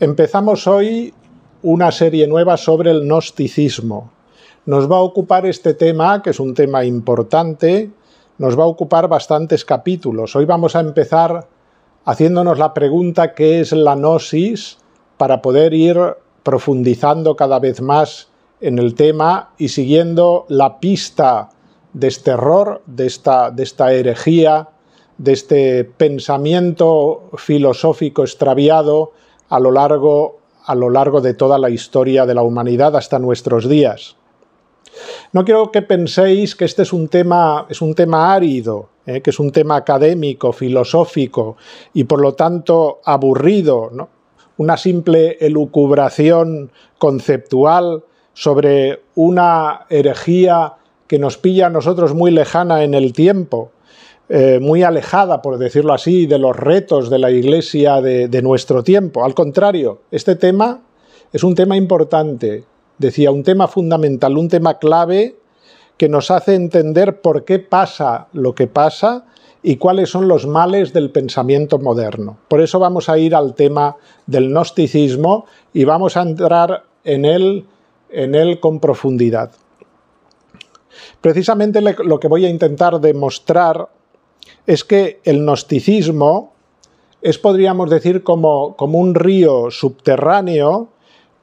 Empezamos hoy una serie nueva sobre el gnosticismo. Nos va a ocupar este tema, que es un tema importante, nos va a ocupar bastantes capítulos. Hoy vamos a empezar haciéndonos la pregunta qué es la gnosis para poder ir profundizando cada vez más en el tema y siguiendo la pista de este error, de esta, de esta herejía, de este pensamiento filosófico extraviado a lo largo, a lo largo de toda la historia de la humanidad hasta nuestros días. No quiero que penséis que este es un tema, es un tema árido, ¿eh? que es un tema académico, filosófico y por lo tanto aburrido, una simple elucubración conceptual sobre una herejía que nos pilla a nosotros muy lejana en el tiempo, eh, muy alejada, por decirlo así, de los retos de la Iglesia de, nuestro tiempo. Al contrario, este tema es un tema importante, decía, un tema fundamental, un tema clave que nos hace entender por qué pasa lo que pasa y cuáles son los males del pensamiento moderno. Por eso vamos a ir al tema del gnosticismo y vamos a entrar en él, en él con profundidad. Precisamente lo que voy a intentar demostrar es que el gnosticismo es, podríamos decir, como, un río subterráneo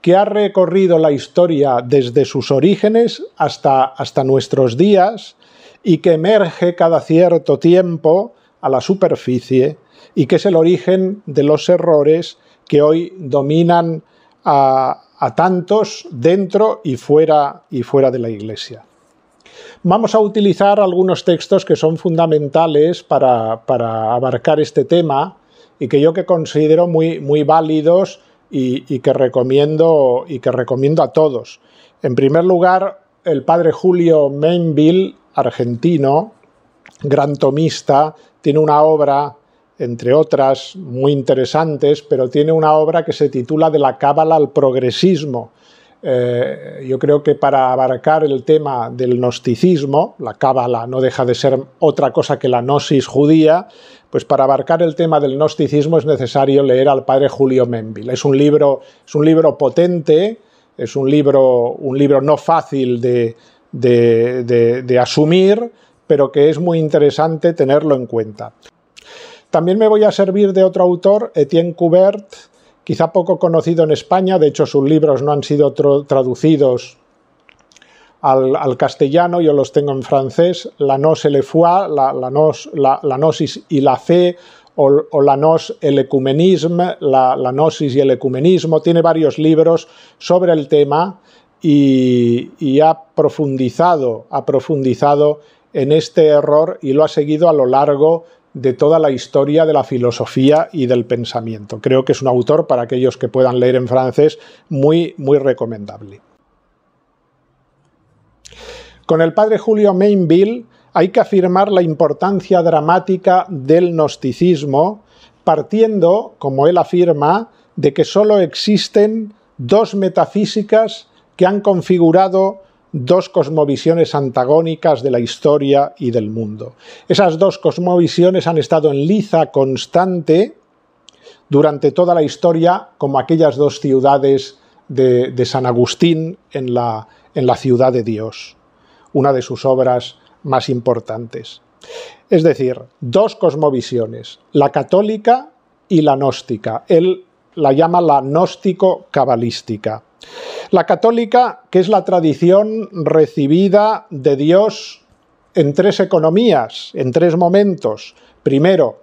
que ha recorrido la historia desde sus orígenes hasta, nuestros días y que emerge cada cierto tiempo a la superficie y que es el origen de los errores que hoy dominan a, a tantos dentro y fuera, y fuera de la Iglesia. Vamos a utilizar algunos textos que son fundamentales para, abarcar este tema y que yo que considero muy, válidos y, y, que recomiendo, y que recomiendo a todos. En primer lugar, el padre Julio Mainville, argentino, gran tomista, tiene una obra, entre otras muy interesantes, pero tiene una obra que se titula De la cábala al progresismo, eh, yo creo que para abarcar el tema del gnosticismo, la cábala no deja de ser otra cosa que la gnosis judía, pues para abarcar el tema del gnosticismo es necesario leer al padre Julio Menville. Es un libro, es un libro potente, es un libro, un libro no fácil de, de asumir, pero que es muy interesante tenerlo en cuenta. También me voy a servir de otro autor, Etienne Coubert, quizá poco conocido en España, de hecho sus libros no han sido traducidos al, castellano, yo los tengo en francés, La noce et le foi, la, la, nos, la, y la fe, o, la nos el ecumenismo, la, noce y el ecumenismo, tiene varios libros sobre el tema y, ha profundizado, ha profundizado en este error y lo ha seguido a lo largo de toda la historia de la filosofía y del pensamiento. Creo que es un autor, para aquellos que puedan leer en francés, muy, muy recomendable. Con el padre Julio Mainville hay que afirmar la importancia dramática del gnosticismo, partiendo, como él afirma, de que solo existen dos metafísicas que han configurado dos cosmovisiones antagónicas de la historia y del mundo. Esas dos cosmovisiones han estado en liza constante durante toda la historia, como aquellas dos ciudades de, San Agustín en la, en la ciudad de Dios, una de sus obras más importantes. Es decir, dos cosmovisiones, la católica y la gnóstica. Él la llama la gnóstico-cabalística. La católica, que es la tradición recibida de Dios en tres economías, en tres momentos. Primero,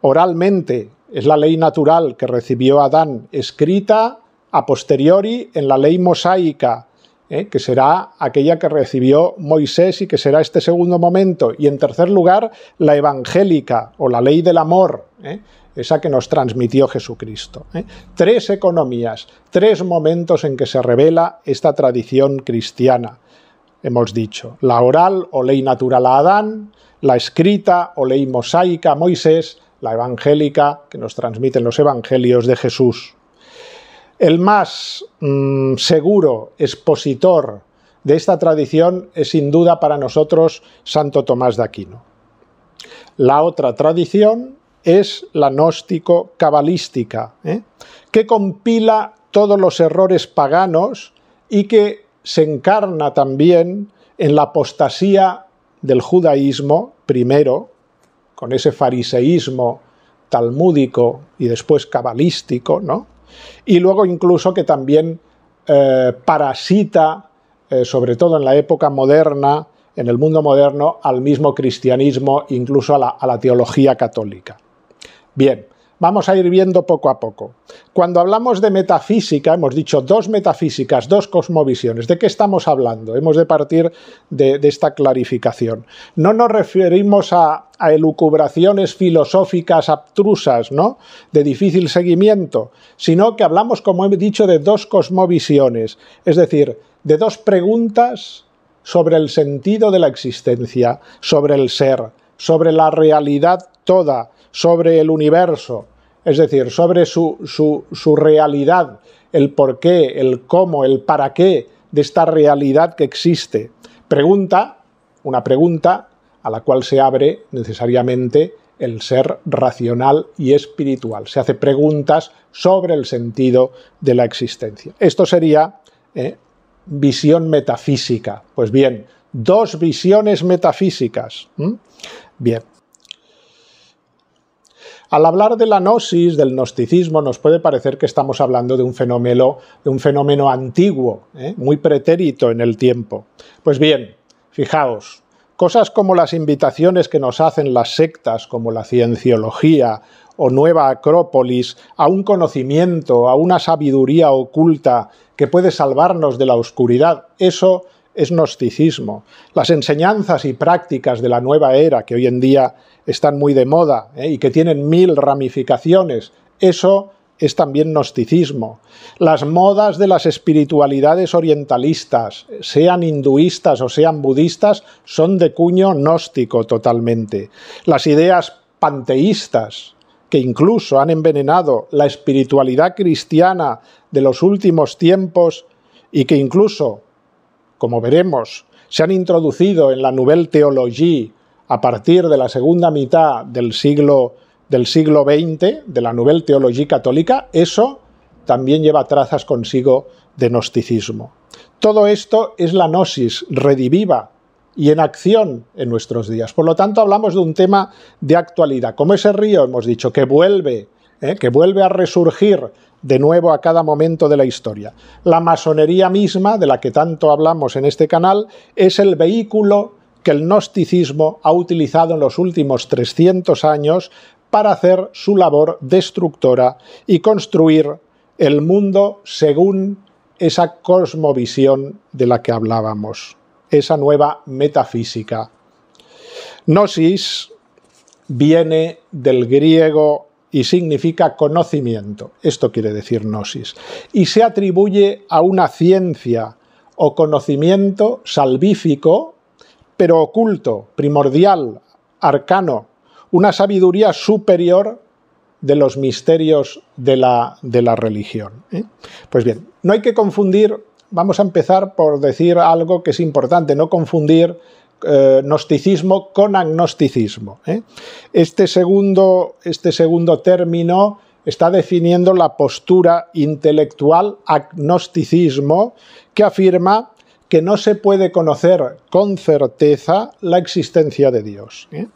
oralmente, es la ley natural que recibió Adán, escrita a posteriori en la ley mosaica, ¿eh? que será aquella que recibió Moisés y que será este segundo momento. Y en tercer lugar, la evangélica o la ley del amor. ¿eh? esa que nos transmitió Jesucristo. ¿eh? Tres economías, tres momentos en que se revela esta tradición cristiana, hemos dicho. La oral o ley natural a Adán, la escrita o ley mosaica a Moisés, la evangélica que nos transmiten los evangelios de Jesús. El más mm, seguro expositor de esta tradición es sin duda para nosotros Santo Tomás de Aquino. La otra tradición es la gnóstico-cabalística, ¿eh? que compila todos los errores paganos y que se encarna también en la apostasía del judaísmo, primero, con ese fariseísmo talmúdico y después cabalístico, ¿no? Y luego incluso que también eh, parasita, eh, sobre todo en la época moderna, en el mundo moderno, al mismo cristianismo, incluso a la teología católica. Bien, vamos a ir viendo poco a poco. Cuando hablamos de metafísica, hemos dicho dos metafísicas, dos cosmovisiones. ¿De qué estamos hablando? Hemos de partir de, esta clarificación. No nos referimos a, a, elucubraciones filosóficas abstrusas, ¿no? De difícil seguimiento, sino que hablamos, como he dicho, de dos cosmovisiones, es decir, de dos preguntas sobre el sentido de la existencia, sobre el ser, sobre la realidad toda, sobre el universo, es decir, sobre su, realidad, el por qué, el cómo, el para qué de esta realidad que existe. Pregunta, una pregunta a la cual se abre necesariamente el ser racional y espiritual. Se hace preguntas sobre el sentido de la existencia. Esto sería eh, visión metafísica. Pues bien, dos visiones metafísicas. Bien, al hablar de la gnosis, del gnosticismo, nos puede parecer que estamos hablando de un fenómeno, de un fenómeno antiguo, ¿eh? muy pretérito en el tiempo. Pues bien, fijaos, cosas como las invitaciones que nos hacen las sectas, como la cienciología o nueva acrópolis, a un conocimiento, a una sabiduría oculta que puede salvarnos de la oscuridad, eso es gnosticismo. Las enseñanzas y prácticas de la nueva era, que hoy en día están muy de moda ¿eh? y que tienen mil ramificaciones, eso es también gnosticismo. Las modas de las espiritualidades orientalistas, sean hinduistas o sean budistas, son de cuño gnóstico totalmente. Las ideas panteístas, que incluso han envenenado la espiritualidad cristiana de los últimos tiempos y que incluso como veremos, se han introducido en la Nouvelle teología a partir de la segunda mitad del siglo, XX, de la Nouvelle teología católica, eso también lleva trazas consigo de gnosticismo. Todo esto es la gnosis rediviva y en acción en nuestros días. Por lo tanto, hablamos de un tema de actualidad, como ese río, hemos dicho, que vuelve ¿eh? que vuelve a resurgir de nuevo a cada momento de la historia. La masonería misma, de la que tanto hablamos en este canal, es el vehículo que el gnosticismo ha utilizado en los últimos 300 años para hacer su labor destructora y construir el mundo según esa cosmovisión de la que hablábamos, esa nueva metafísica. Gnosis viene del griego y significa conocimiento. Esto quiere decir gnosis. Y se atribuye a una ciencia o conocimiento salvífico, pero oculto, primordial, arcano, una sabiduría superior de los misterios de la, religión. ¿eh? Pues bien, no hay que confundir, vamos a empezar por decir algo que es importante, no confundir eh, gnosticismo con agnosticismo. ¿eh? Este, segundo, este segundo término está definiendo la postura intelectual agnosticismo que afirma que no se puede conocer con certeza la existencia de Dios. ¿eh?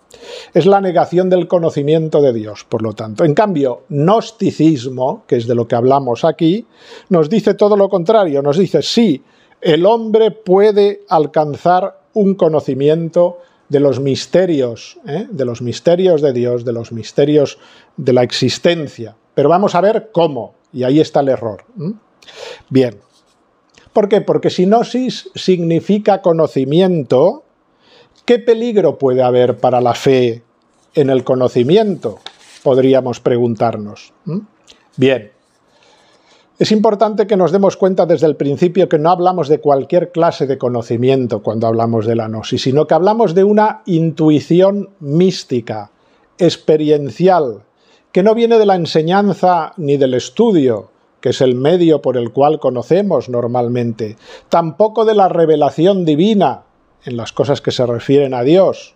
Es la negación del conocimiento de Dios, por lo tanto. En cambio, gnosticismo, que es de lo que hablamos aquí, nos dice todo lo contrario, nos dice, sí, el hombre puede alcanzar un conocimiento de los misterios, ¿eh? de los misterios de Dios, de los misterios de la existencia. Pero vamos a ver cómo, y ahí está el error. Bien. ¿Por qué? Porque sinosis significa conocimiento. ¿Qué peligro puede haber para la fe en el conocimiento? Podríamos preguntarnos. Bien. Es importante que nos demos cuenta desde el principio que no hablamos de cualquier clase de conocimiento cuando hablamos de la gnosis, sino que hablamos de una intuición mística, experiencial, que no viene de la enseñanza ni del estudio, que es el medio por el cual conocemos normalmente, tampoco de la revelación divina en las cosas que se refieren a Dios.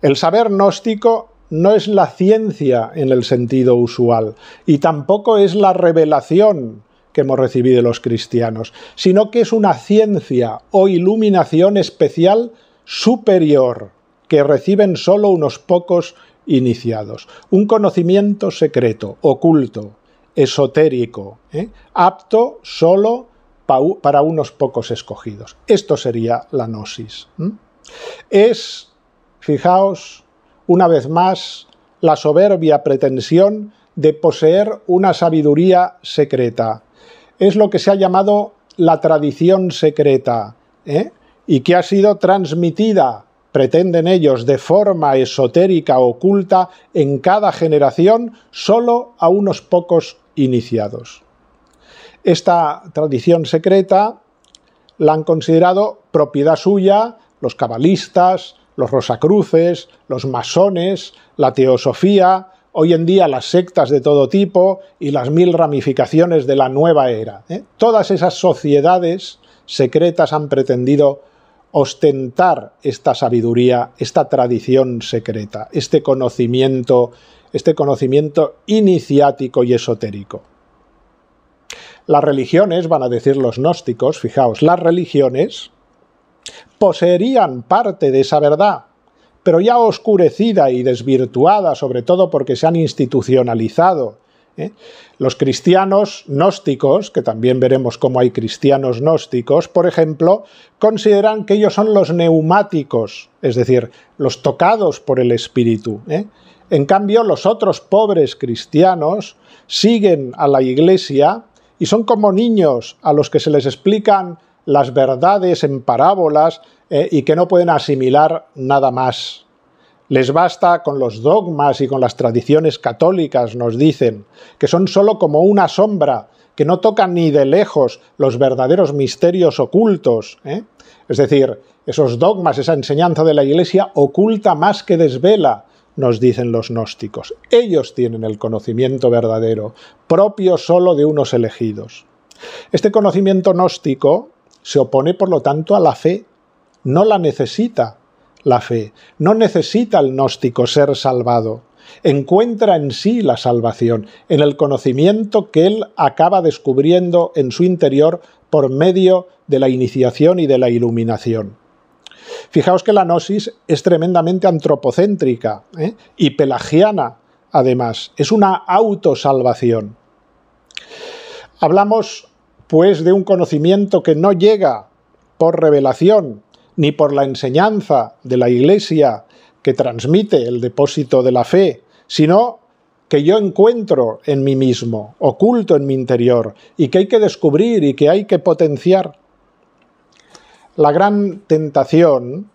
El saber gnóstico no es la ciencia en el sentido usual y tampoco es la revelación que hemos recibido los cristianos, sino que es una ciencia o iluminación especial superior que reciben solo unos pocos iniciados, un conocimiento secreto, oculto, esotérico, ¿eh? apto solo para unos pocos escogidos. Esto sería la gnosis. Es, fijaos, una vez más, la soberbia pretensión de poseer una sabiduría secreta, es lo que se ha llamado la tradición secreta ¿eh? y que ha sido transmitida, pretenden ellos, de forma esotérica oculta en cada generación solo a unos pocos iniciados. Esta tradición secreta la han considerado propiedad suya los cabalistas, los rosacruces, los masones, la teosofía, hoy en día las sectas de todo tipo y las mil ramificaciones de la nueva era. ¿eh? Todas esas sociedades secretas han pretendido ostentar esta sabiduría, esta tradición secreta, este conocimiento, este conocimiento iniciático y esotérico. Las religiones, van a decir los gnósticos, fijaos, las religiones poseerían parte de esa verdad, pero ya oscurecida y desvirtuada, sobre todo porque se han institucionalizado. ¿eh? Los cristianos gnósticos, que también veremos cómo hay cristianos gnósticos, por ejemplo, consideran que ellos son los neumáticos, es decir, los tocados por el Espíritu. ¿eh? En cambio, los otros pobres cristianos siguen a la Iglesia y son como niños a los que se les explican las verdades en parábolas eh, y que no pueden asimilar nada más. Les basta con los dogmas y con las tradiciones católicas, nos dicen, que son sólo como una sombra, que no tocan ni de lejos los verdaderos misterios ocultos. ¿eh? Es decir, esos dogmas, esa enseñanza de la Iglesia oculta más que desvela, nos dicen los gnósticos. Ellos tienen el conocimiento verdadero, propio sólo de unos elegidos. Este conocimiento gnóstico se opone, por lo tanto, a la fe. No la necesita la fe. No necesita el gnóstico ser salvado. Encuentra en sí la salvación, en el conocimiento que él acaba descubriendo en su interior por medio de la iniciación y de la iluminación. Fijaos que la gnosis es tremendamente antropocéntrica ¿eh? y pelagiana, además. Es una autosalvación. Hablamos pues de un conocimiento que no llega por revelación ni por la enseñanza de la Iglesia que transmite el depósito de la fe, sino que yo encuentro en mí mismo, oculto en mi interior, y que hay que descubrir y que hay que potenciar. La gran tentación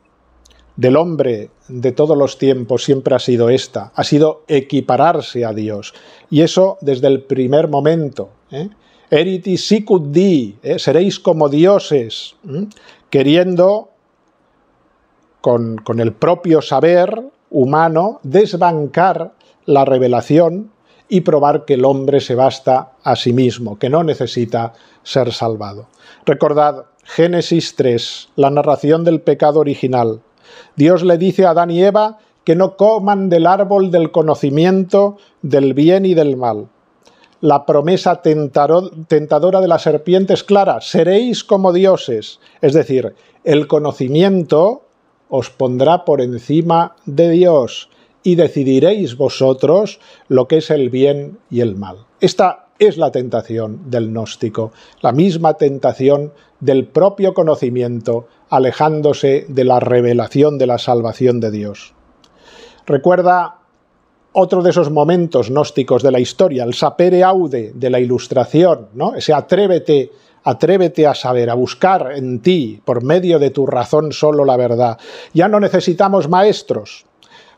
del hombre de todos los tiempos siempre ha sido esta, ha sido equipararse a Dios. Y eso desde el primer momento. ¿eh? Eriti sicut di, ¿eh? seréis como dioses, ¿eh? queriendo con, con el propio saber humano desbancar la revelación y probar que el hombre se basta a sí mismo, que no necesita ser salvado. Recordad Génesis 3, la narración del pecado original Dios le dice a Adán y Eva que no coman del árbol del conocimiento del bien y del mal. La promesa tentadora de la serpiente es clara, seréis como dioses, es decir, el conocimiento os pondrá por encima de Dios y decidiréis vosotros lo que es el bien y el mal. Esta es la tentación del gnóstico, la misma tentación del propio conocimiento, alejándose de la revelación de la salvación de Dios. Recuerda otro de esos momentos gnósticos de la historia, el sapere aude de la ilustración, ¿no? Ese atrévete, atrévete a saber, a buscar en ti, por medio de tu razón solo la verdad. Ya no necesitamos maestros.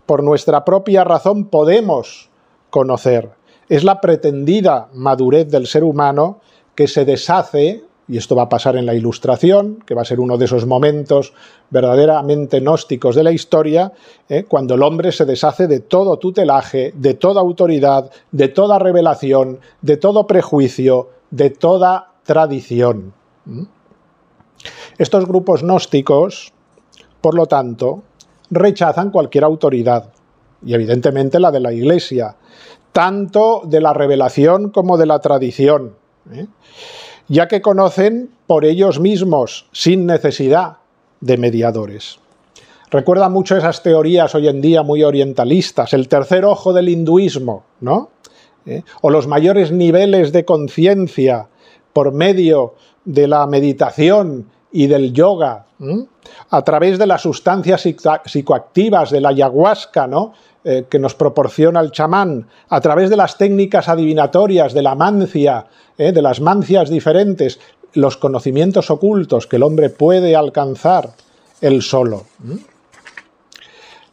Por nuestra propia razón podemos conocer es la pretendida madurez del ser humano que se deshace, y esto va a pasar en la Ilustración, que va a ser uno de esos momentos verdaderamente gnósticos de la historia, ¿eh? cuando el hombre se deshace de todo tutelaje, de toda autoridad, de toda revelación, de todo prejuicio, de toda tradición. ¿Mm? Estos grupos gnósticos, por lo tanto, rechazan cualquier autoridad, y evidentemente la de la Iglesia, tanto de la revelación como de la tradición, ¿eh? ya que conocen por ellos mismos, sin necesidad de mediadores. Recuerda mucho esas teorías hoy en día muy orientalistas, el tercer ojo del hinduismo, ¿no? ¿Eh? O los mayores niveles de conciencia por medio de la meditación y del yoga, a través de las sustancias psicoactivas, de la ayahuasca, ¿no? Eh, que nos proporciona el chamán a través de las técnicas adivinatorias, de la mancia, eh, de las mancias diferentes, los conocimientos ocultos que el hombre puede alcanzar él solo. ¿Mm?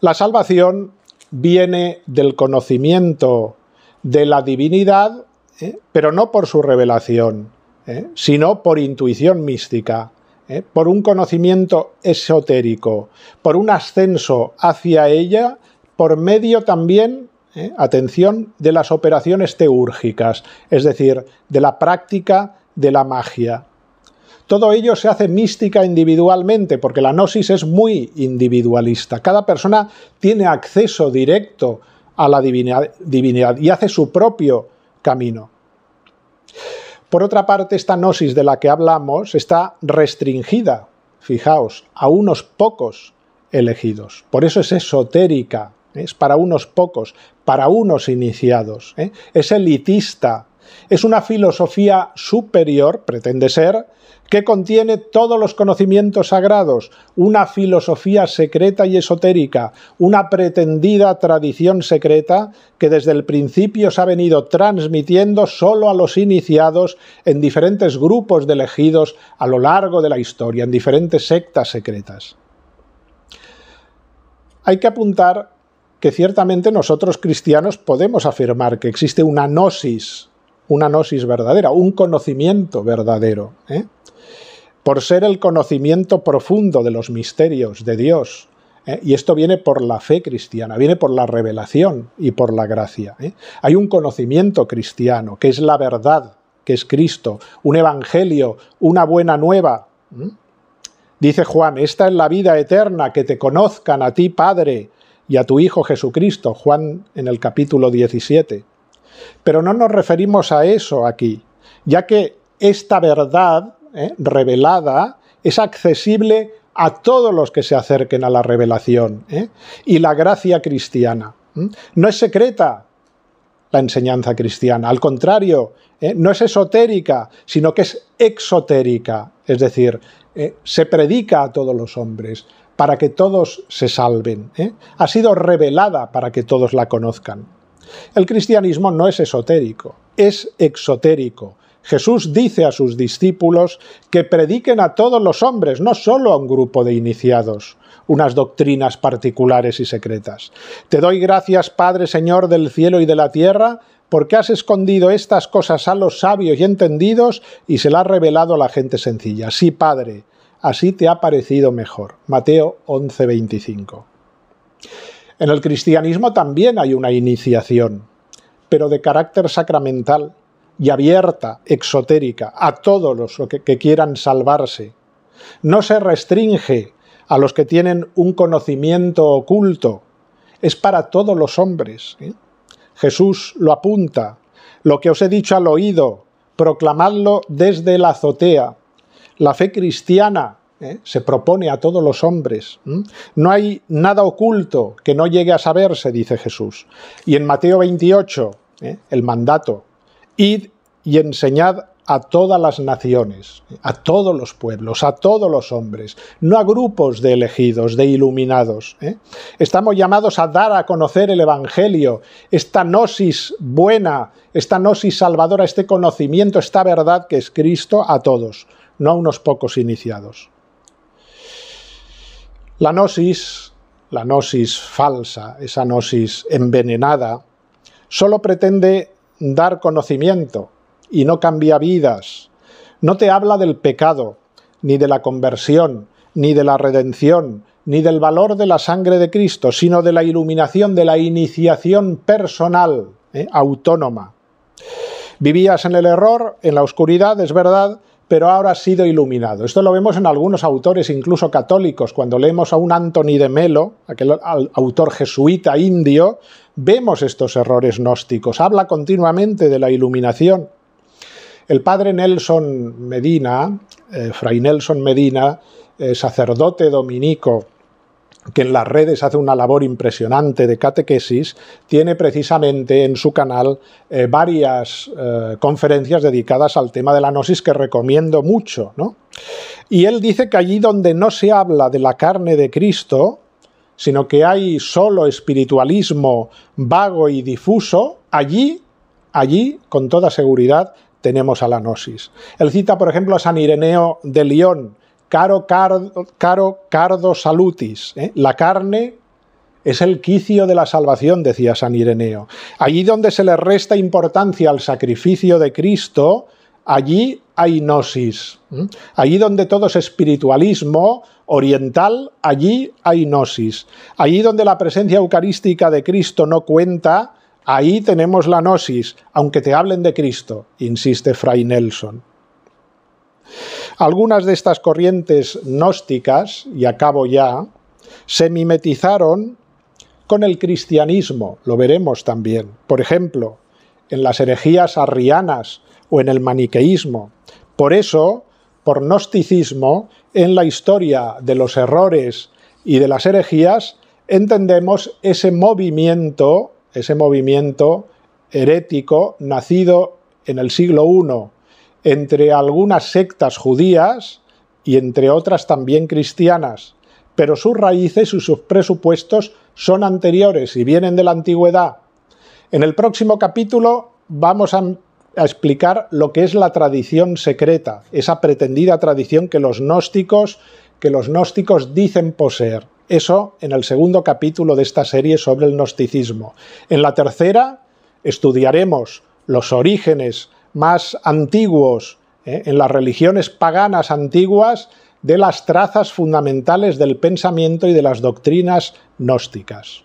La salvación viene del conocimiento de la divinidad, eh, pero no por su revelación, sino por intuición mística. por un conocimiento esotérico, por un ascenso hacia ella por medio también, ¿eh? atención, de las operaciones teúrgicas, es decir, de la práctica de la magia. Todo ello se hace mística individualmente, porque la gnosis es muy individualista. Cada persona tiene acceso directo a la divinidad y hace su propio camino. Por otra parte, esta gnosis de la que hablamos está restringida, fijaos, a unos pocos elegidos. Por eso es esotérica, es para unos pocos, para unos iniciados, ¿eh? es elitista, es una filosofía superior, pretende ser, que contiene todos los conocimientos sagrados, una filosofía secreta y esotérica, una pretendida tradición secreta que desde el principio se ha venido transmitiendo solo a los iniciados en diferentes grupos de elegidos a lo largo de la historia, en diferentes sectas secretas. Hay que apuntar que ciertamente nosotros cristianos podemos afirmar que existe una gnosis, una gnosis verdadera, un conocimiento verdadero. ¿eh? Por ser el conocimiento profundo de los misterios de Dios, ¿eh? Y esto viene por la fe cristiana, viene por la revelación y por la gracia. ¿eh? Hay un conocimiento cristiano, que es la verdad, que es Cristo, un evangelio, una buena nueva. Dice Juan, esta es la vida eterna, que te conozcan a ti, Padre, y a tu Hijo Jesucristo, Juan en el capítulo 17. Pero no nos referimos a eso aquí, ya que esta verdad ¿eh? revelada es accesible a todos los que se acerquen a la revelación ¿eh? y la gracia cristiana. No es secreta la enseñanza cristiana, al contrario, ¿eh? no es esotérica, sino que es exotérica, es decir, se predica a todos los hombres, para que todos se salven. ¿eh? Ha sido revelada para que todos la conozcan. El cristianismo no es esotérico, es exotérico. Jesús dice a sus discípulos que prediquen a todos los hombres, no solo a un grupo de iniciados, unas doctrinas particulares y secretas. Te doy gracias, Padre, Señor del cielo y de la tierra, porque has escondido estas cosas a los sabios y entendidos y se las has revelado a la gente sencilla. Sí, Padre, así te ha parecido mejor. Mateo 11:25. En el cristianismo también hay una iniciación, pero de carácter sacramental y abierta, exotérica, a todos los que, quieran salvarse. No se restringe a los que tienen un conocimiento oculto, es para todos los hombres. ¿eh? Jesús lo apunta, lo que os he dicho al oído, proclamadlo desde la azotea, la fe cristiana ¿eh? se propone a todos los hombres. No hay nada oculto que no llegue a saberse, dice Jesús. Y en Mateo 28, ¿eh? el mandato, id y enseñad a todas las naciones, ¿eh? a todos los pueblos, a todos los hombres, no a grupos de elegidos, de iluminados. Estamos llamados a dar a conocer el Evangelio, esta gnosis buena, esta gnosis salvadora, este conocimiento, esta verdad que es Cristo a todos no a unos pocos iniciados. La gnosis, la gnosis falsa, esa gnosis envenenada, solo pretende dar conocimiento y no cambia vidas. No te habla del pecado, ni de la conversión, ni de la redención, ni del valor de la sangre de Cristo, sino de la iluminación, de la iniciación personal, eh, autónoma. Vivías en el error, en la oscuridad, es verdad, pero ahora ha sido iluminado. Esto lo vemos en algunos autores, incluso católicos. Cuando leemos a un Anthony de Melo, aquel autor jesuita indio, vemos estos errores gnósticos. Habla continuamente de la iluminación. El padre Nelson Medina, eh, Fray Nelson Medina, eh, sacerdote dominico que en las redes hace una labor impresionante de catequesis, tiene precisamente en su canal eh, varias eh, conferencias dedicadas al tema de la gnosis que recomiendo mucho. Y él dice que allí donde no se habla de la carne de Cristo, sino que hay solo espiritualismo vago y difuso, allí, allí, con toda seguridad, tenemos a la gnosis. Él cita, por ejemplo, a San Ireneo de León, Caro, Cardo, caro Salutis. ¿eh? La carne es el quicio de la salvación, decía San Ireneo. Allí donde se le resta importancia al sacrificio de Cristo, allí hay gnosis. Allí donde todo es espiritualismo oriental, allí hay gnosis. Allí donde la presencia eucarística de Cristo no cuenta, ahí tenemos la gnosis, aunque te hablen de Cristo, insiste Fray Nelson. Algunas de estas corrientes gnósticas, y acabo ya, se mimetizaron con el cristianismo, lo veremos también. Por ejemplo, en las herejías arrianas o en el maniqueísmo. Por eso, por gnosticismo, en la historia de los errores y de las herejías, entendemos ese movimiento, ese movimiento herético nacido en el siglo I entre algunas sectas judías y entre otras también cristianas, pero sus raíces y sus presupuestos son anteriores y vienen de la antigüedad. En el próximo capítulo vamos a, explicar lo que es la tradición secreta, esa pretendida tradición que los gnósticos que los gnósticos dicen poseer. Eso en el segundo capítulo de esta serie sobre el gnosticismo. En la tercera estudiaremos los orígenes más antiguos, ¿eh? en las religiones paganas antiguas, de las trazas fundamentales del pensamiento y de las doctrinas gnósticas.